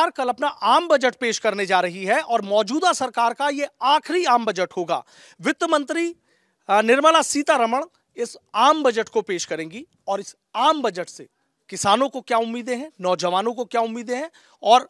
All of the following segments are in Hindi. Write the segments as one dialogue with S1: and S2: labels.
S1: सरकार कल अपना आम बजट पेश करने जा रही है और मौजूदा सरकार का ये आखिरी आम बजट होगा वित्त मंत्री निर्मला सीतारमण इस आम बजट को पेश करेंगी और इस आम बजट से किसानों को क्या उम्मीदें हैं नौजवानों को क्या उम्मीदें हैं और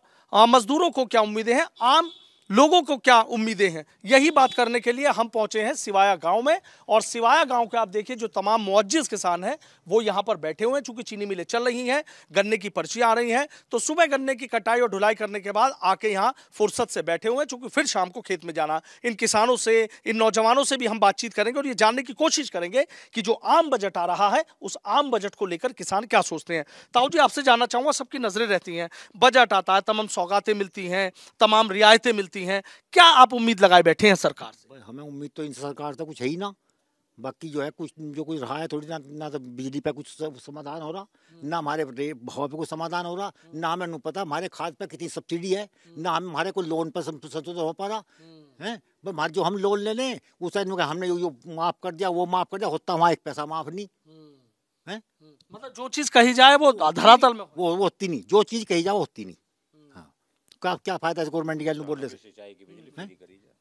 S1: मजदूरों को क्या उम्मीदें हैं आम लोगों को क्या उम्मीदें हैं यही बात करने के लिए हम पहुंचे हैं सिवाया गांव में और सिवाया गांव के आप देखिए जो तमाम मुआजिज किसान हैं वो यहां पर बैठे हुए हैं चूंकि चीनी मिलें चल रही हैं गन्ने की पर्ची आ रही हैं तो सुबह गन्ने की कटाई और ढुलाई करने के बाद आके यहाँ फुर्सत से बैठे हुए हैं चूंकि फिर शाम को खेत में जाना इन किसानों से इन नौजवानों से भी हम बातचीत करेंगे और ये जानने की कोशिश करेंगे कि जो आम बजट आ रहा है उस आम बजट को लेकर किसान क्या सोचते हैं ताऊ जी आपसे जानना चाहूँगा सबकी नज़रें रहती हैं बजट आता है तमाम सौगातें मिलती हैं तमाम रियायतें मिलती सकती हैं क्या आप उम्मीद लगाए बैठे हैं सरकार से हमें उम्मीद तो इन सरकार से कुछ है ही ना बाकी जो है कुछ जो कुछ रहा है थोड़ी ना ना तो बिजली पे कुछ समाधान हो रहा ना हमारे भाव पे कुछ समाधान हो रहा ना हमें पता हमारे खाद पे कितनी सब्सिडी है ना हम हमारे को लोन पर संतुष्ट हो पा रहा है हमारे जो हम लोन ले लें उस हमने यो माफ़ कर दिया वो माफ़ कर दिया होता वहाँ एक पैसा माफ़ नहीं है मतलब जो चीज़ कही जाए वो धरातल में वो होती नहीं जो चीज़ कही जाए वो होती नहीं क्या क्या फायदा है गवर्नमेंट निकालने बोलने से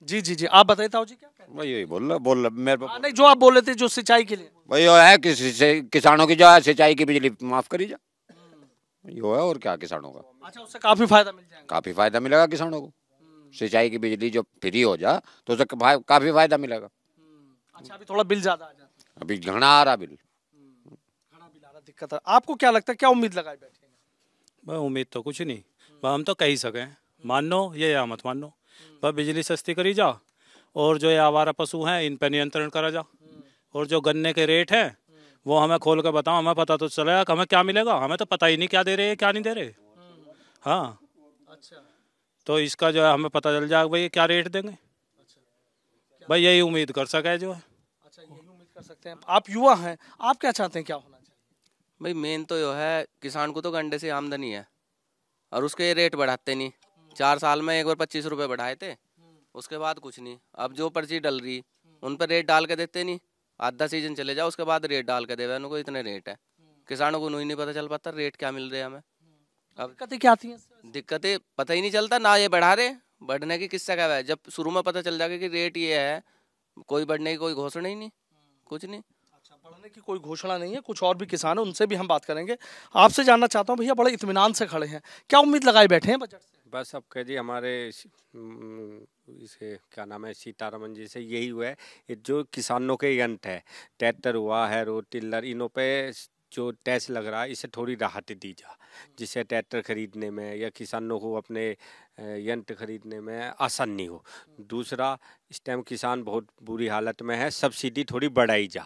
S1: जी जी जी आप बताइए ताऊ जी क्या
S2: वही वही बोल रहा बोल रहा मेरे आ, हाँ,
S1: नहीं जो आप बोल रहे थे जो सिंचाई के लिए
S2: वही है कि किसानों की जो है सिंचाई की बिजली माफ करी जा हम्म। यो है और क्या किसानों का
S1: अच्छा उससे काफी फायदा मिल
S2: जाएगा काफी फायदा मिलेगा किसानों को हम्म। सिंचाई की बिजली जो फ्री हो जा तो उससे काफी
S1: फायदा मिलेगा हम्म। अच्छा अभी थोड़ा बिल ज्यादा आ
S3: जाता अभी घना आ रहा बिल घना
S1: बिल आ रहा दिक्कत है आपको क्या लगता है क्या उम्मीद लगाई
S3: बैठे उम्मीद तो कुछ नहीं वह हम तो कह ही सकें मानो ये या मत मानो वह बिजली सस्ती करी जा और जो ये आवारा पशु हैं इन पर नियंत्रण करा जा और जो गन्ने के रेट हैं वो हमें खोल कर बताओ हमें पता तो चलेगा हमें क्या मिलेगा हमें तो पता ही नहीं क्या दे रहे हैं क्या नहीं दे रहे हाँ अच्छा तो इसका जो है हमें पता चल जाएगा भाई क्या रेट देंगे अच्छा। भाई
S1: यही उम्मीद कर सके जो है अच्छा, सकते हैं आप युवा हैं आप क्या चाहते हैं क्या होना
S2: चाहिए भाई मेन तो यो है किसान को तो गंडे से आमदनी है और उसके रेट बढ़ाते नहीं चार साल में एक बार पच्चीस रुपये बढ़ाए थे उसके बाद कुछ नहीं अब जो पर्ची डल रही उन पर रेट डाल के देते नहीं आधा सीजन चले जाओ उसके बाद रेट डाल के देवे उनको इतने रेट है किसानों को नहीं पता चल पाता रेट क्या मिल रहे हमें अब दिक्कतें क्या आती हैं दिक्कतें पता ही नहीं चलता ना ये बढ़ा रहे बढ़ने की किस्सा क्या है जब शुरू में पता चल जाएगा कि रेट ये है
S1: कोई बढ़ने की कोई घोषणा ही नहीं कुछ नहीं धरने की कोई घोषणा नहीं है कुछ और भी किसान है उनसे भी हम बात करेंगे आपसे जानना चाहता हूँ भैया बड़े इतमान से खड़े हैं क्या उम्मीद लगाए बैठे हैं बजट
S2: से बस अब कह जी हमारे इसे क्या नाम है सीतारामन जी से यही हुआ है जो किसानों के यंत्र है ट्रैक्टर हुआ है रोड टिल्लर इनों पे जो टैक्स लग रहा है इसे थोड़ी राहत दी जा जिससे ट्रैक्टर खरीदने में या किसानों को अपने यंत्र खरीदने में आसानी हो दूसरा इस टाइम किसान बहुत बुरी हालत में है सब्सिडी थोड़ी बढ़ाई जा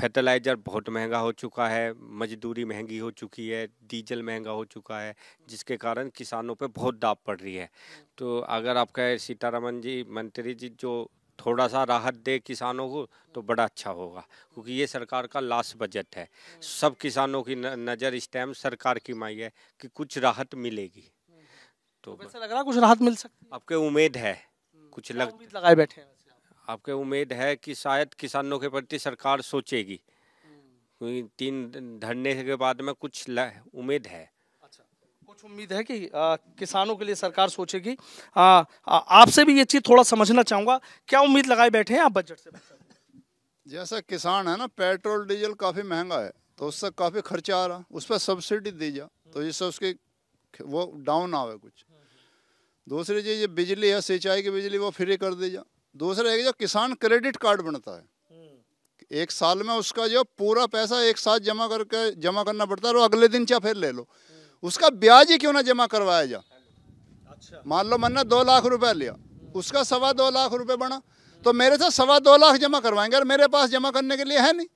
S2: फर्टिलाइज़र बहुत महंगा हो चुका है मजदूरी महंगी हो चुकी है डीजल महंगा हो चुका है जिसके कारण किसानों पे बहुत दाब पड़ रही है तो अगर आपका सीतारामन जी मंत्री जी जो थोड़ा सा राहत दे किसानों को तो बड़ा अच्छा होगा क्योंकि ये सरकार का लास्ट बजट है सब किसानों की नज़र इस टाइम सरकार की माई है कि कुछ राहत मिलेगी तो ऐसा तो लग रहा कुछ
S1: राहत मिल सकती
S2: आपके उम्मीद है कुछ लग लगाए बैठे हैं आपके उम्मीद है कि शायद किसानों के प्रति सरकार सोचेगी हम्म। क्योंकि तीन
S1: धरने के बाद में कुछ उम्मीद है अच्छा, कुछ उम्मीद है कि आ, किसानों के लिए सरकार सोचेगी आपसे भी ये चीज़ थोड़ा समझना चाहूंगा क्या उम्मीद लगाए बैठे
S4: हैं आप बजट से जैसा किसान है ना पेट्रोल डीजल काफ़ी महंगा है तो उससे काफ़ी खर्चा आ रहा उस पर सब्सिडी दी जा तो जिससे उसकी वो डाउन आवे कुछ दूसरी चीज़ बिजली है सिंचाई की बिजली वो फ्री कर दी जा दूसरा है जो किसान क्रेडिट कार्ड बनता है हम्म। एक साल में उसका जो पूरा पैसा एक साथ जमा करके जमा करना पड़ता है और अगले दिन चाहे फिर ले लो हम्म। उसका ब्याज ही क्यों ना जमा करवाया जा अच्छा। मान लो मैंने दो लाख रुपया लिया हम्म। उसका सवा दो लाख रुपए बना तो मेरे से सवा दो लाख जमा करवाएंगे अगर मेरे पास जमा करने के लिए है नहीं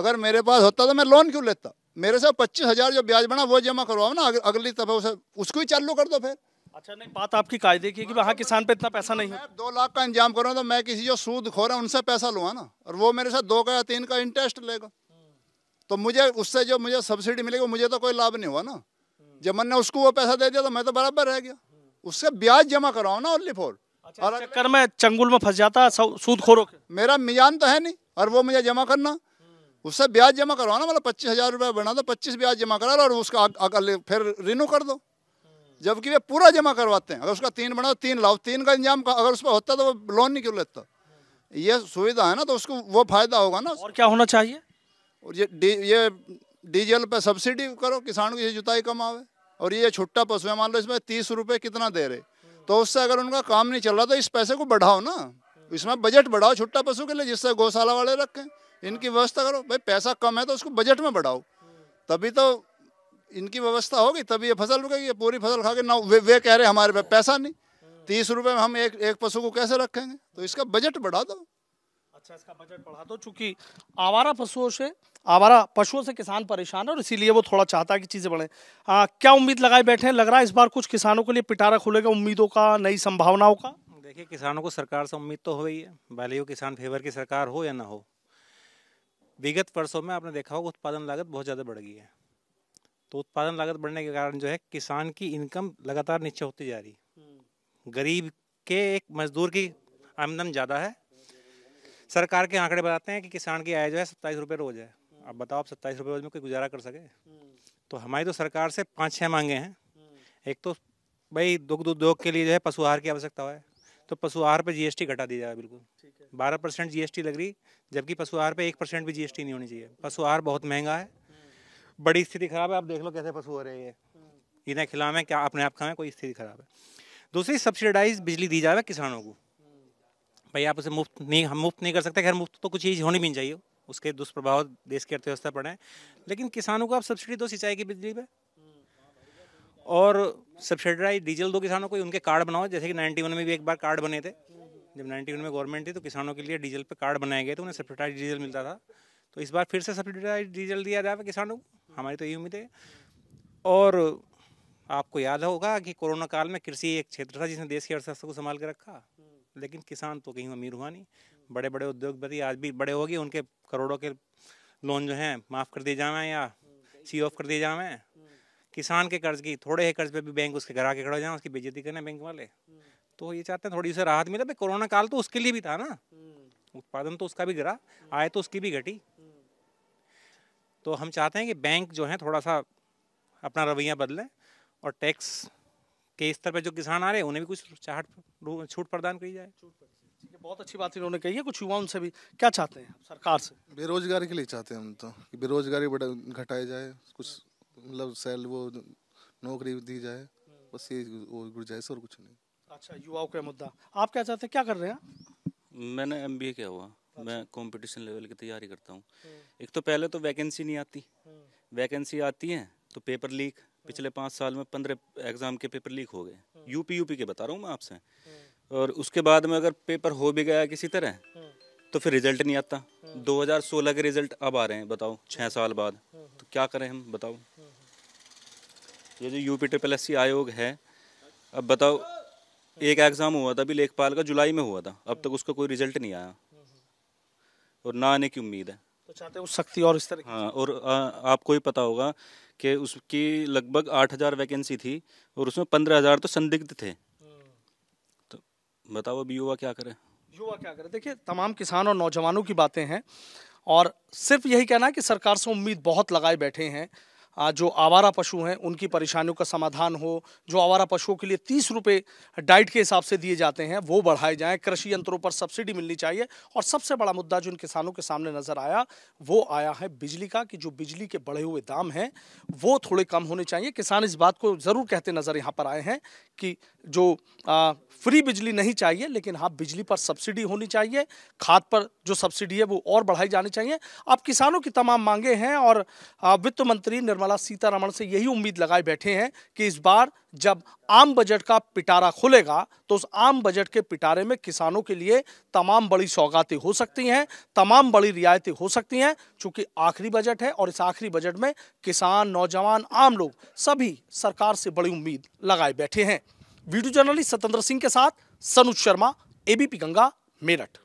S4: अगर मेरे पास होता तो मैं लोन क्यों लेता मेरे से पच्चीस हज़ार जो ब्याज बना वो जमा करवाओ ना अगली तब उसे उसको ही चालू कर दो फिर अच्छा नहीं बात आपकी कायदे की है कि वहाँ किसान पे इतना पैसा नहीं है दो लाख का इंजाम करो तो मैं किसी जो सूद खो रहा उनसे पैसा लूँगा ना और वो मेरे साथ दो का या तीन का इंटरेस्ट लेगा तो मुझे उससे जो मुझे सब्सिडी मिलेगी मुझे तो कोई लाभ नहीं हुआ ना जब मैंने उसको वो पैसा दे दिया तो मैं तो बराबर रह गया उससे ब्याज जमा कराओ ना ओनली फोर अच्छा, और चक्कर में चंगुल में फंस जाता सूद खोरो मेरा मिजान तो है नहीं और वो मुझे जमा करना उससे ब्याज जमा करवाना मतलब पच्चीस हजार रुपया बना दो पच्चीस ब्याज जमा करा और उसका अगले फिर रिन्यू कर दो जबकि वे पूरा जमा करवाते हैं अगर उसका तीन बना तो तीन लाओ तीन का इंजाम अगर उस पर होता तो वो लोन नहीं क्यों लेता ये सुविधा है ना तो उसको वो फायदा होगा ना और क्या होना चाहिए और ये डी ये डीजल पे सब्सिडी करो किसान की जुताई कम आवे और ये छुट्टा पशु है मान लो इसमें तीस रुपये कितना दे रहे तो उससे अगर उनका काम नहीं चल रहा तो इस पैसे को बढ़ाओ ना इसमें बजट बढ़ाओ छुट्टा पशु के लिए जिससे गौशाला वाले रखें इनकी व्यवस्था करो भाई पैसा कम है तो उसको बजट में बढ़ाओ तभी तो इनकी व्यवस्था होगी तभी ये फसल रुकेगी पूरी फसल खा के ना वे, वे कह रहे हमारे पे पैसा नहीं तीस रुपए में हम एक एक पशु को कैसे रखेंगे तो इसका बजट बढ़ा दो अच्छा इसका बजट बढ़ा दो चूंकि आवारा पशुओं से आवारा पशुओं से किसान
S1: परेशान है और इसीलिए वो थोड़ा चाहता है कि चीज़ें आ, क्या उम्मीद लगाए बैठे हैं लग रहा है इस बार कुछ किसानों के लिए पिटारा खुलेगा उम्मीदों का नई संभावनाओं का
S3: देखिए किसानों को सरकार से उम्मीद तो हो ही है भले ही किसान फेवर की सरकार हो या ना हो विगत वर्षों में आपने देखा होगा उत्पादन लागत बहुत ज़्यादा बढ़ गई है तो उत्पादन लागत बढ़ने के कारण जो है किसान की इनकम लगातार नीचे होती जा रही गरीब के एक मजदूर की आमदन ज़्यादा है सरकार के आंकड़े बताते हैं कि किसान की आय जो है सत्ताईस रुपये रोज़ है अब बताओ आप सत्ताईस रुपये रोज़ में कोई गुजारा कर सके तो हमारी तो सरकार से पाँच छः मांगे हैं एक तो भाई दुग्ध उद्योग के लिए जो है पशु आहार की आवश्यकता है तो पशु आहार पर जीएसटी घटा दी जाए बिल्कुल बारह परसेंट जीएसटी लग रही जबकि पशु आहार पर एक परसेंट भी जीएसटी नहीं होनी चाहिए पशु आहार बहुत महंगा है बड़ी स्थिति खराब है आप देख लो कैसे पशु हो रहे हैं इन्हें खिलावें क्या अपने आप खाएं कोई स्थिति खराब है दूसरी सब्सिडाइज बिजली दी जाए किसानों को भाई आप उसे मुफ्त नहीं हम मुफ्त नहीं कर सकते खैर मुफ्त तो कुछ चीज़ होनी भी चाहिए उसके दुष्प्रभाव देश की अर्थव्यवस्था पर हैं लेकिन किसानों को आप सब्सिडी दो सिंचाई की बिजली पे और सब्सिडाइज डीजल दो किसानों को उनके कार्ड बनाओ जैसे कि नाइन्टी वन में भी एक बार कार्ड बने थे जब नाइन्टी वन में गवर्नमेंट थी तो किसानों के लिए डीजल पे कार्ड बनाए गए थे उन्हें सब्सिडाइज डीजल मिलता था तो इस बार फिर से सब्सिडाइज डीजल दिया जाए किसानों को हमारी तो यही उम्मीद है और आपको याद होगा कि कोरोना काल में कृषि एक क्षेत्र था जिसने देश की अर्थव्यवस्था को संभाल के रखा लेकिन किसान तो कहीं अमीर हुआ नहीं बड़े बड़े उद्योगपति आज भी बड़े हो गए उनके करोड़ों के लोन जो हैं माफ़ कर दिए जाना या सी e ऑफ कर दिए जाना किसान के कर्ज की थोड़े ही कर्ज पे भी बैंक उसके घर आके खड़ा हो जाए उसकी बेजती करें बैंक वाले तो ये चाहते हैं थोड़ी उसे राहत मिले भाई कोरोना काल तो उसके लिए भी था ना उत्पादन तो उसका भी गिरा आय तो उसकी भी घटी तो हम चाहते हैं कि बैंक जो है थोड़ा सा अपना रवैया बदलें और टैक्स के
S1: स्तर पर जो किसान आ रहे हैं उन्हें भी कुछ चाहट छूट प्रदान की जाए बहुत अच्छी बात इन्होंने कही है कुछ युवाओं उनसे भी क्या चाहते हैं सरकार से बेरोजगारी के लिए चाहते हैं हम तो
S3: कि बेरोजगारी बड़ा घटाई जाए कुछ मतलब सेल वो नौकरी दी जाए बस ये गुंजाइश और कुछ नहीं
S1: अच्छा युवाओं का मुद्दा आप क्या चाहते हैं क्या कर रहे
S3: हैं मैंने एम किया हुआ मैं कंपटीशन अच्छा। लेवल की तैयारी करता हूँ हम्म। एक तो पहले तो वैकेंसी नहीं आती वैकेंसी हम्म। आती है तो पेपर लीक हम्म। पिछले पाँच साल में पंद्रह एग्जाम के पेपर लीक हो गए यूपी यूपी के बता रहा हूँ मैं आपसे और उसके बाद में अगर पेपर हो भी गया किसी तरह तो फिर रिजल्ट नहीं आता 2016 के रिजल्ट अब आ रहे हैं बताओ छः साल बाद तो क्या करें हम बताओ ये जो यूपी ट्रिपल एस आयोग है अब बताओ एक एग्ज़ाम हुआ था अभी लेखपाल का जुलाई में हुआ था अब तक उसका कोई रिजल्ट नहीं आया और ना आने की उम्मीद है
S1: तो चाहते हैं सख्ती और इस तरह
S3: हाँ और आ, आपको ही पता होगा कि उसकी लगभग आठ हज़ार वैकेंसी थी और उसमें पंद्रह हज़ार तो संदिग्ध थे हम्म। तो बताओ अब युवा क्या करें
S1: युवा क्या करें देखिए तमाम किसान और नौजवानों की बातें हैं और सिर्फ यही कहना है कि सरकार से उम्मीद बहुत लगाए बैठे हैं जो आवारा पशु हैं उनकी परेशानियों का समाधान हो जो आवारा पशुओं के लिए तीस रुपये डाइट के हिसाब से दिए जाते हैं वो बढ़ाए जाएं कृषि यंत्रों पर सब्सिडी मिलनी चाहिए और सबसे बड़ा मुद्दा जो इन किसानों के सामने नज़र आया वो आया है बिजली का कि जो बिजली के बढ़े हुए दाम हैं वो थोड़े कम होने चाहिए किसान इस बात को ज़रूर कहते नज़र यहाँ पर आए हैं कि जो आ, फ्री बिजली नहीं चाहिए लेकिन हाँ बिजली पर सब्सिडी होनी चाहिए खाद पर जो सब्सिडी है वो और बढ़ाई जानी चाहिए अब किसानों की तमाम मांगे हैं और वित्त मंत्री निर्मला निर्मला सीतारमण से यही उम्मीद लगाए बैठे हैं कि इस बार जब आम बजट का पिटारा खुलेगा तो उस आम बजट के पिटारे में किसानों के लिए तमाम बड़ी सौगातें हो सकती हैं तमाम बड़ी रियायतें हो सकती हैं चूंकि आखिरी बजट है और इस आखिरी बजट में किसान नौजवान आम लोग सभी सरकार से बड़ी उम्मीद लगाए बैठे हैं वीडियो जर्नलिस्ट सतेंद्र सिंह के साथ सनुज शर्मा एबीपी गंगा मेरठ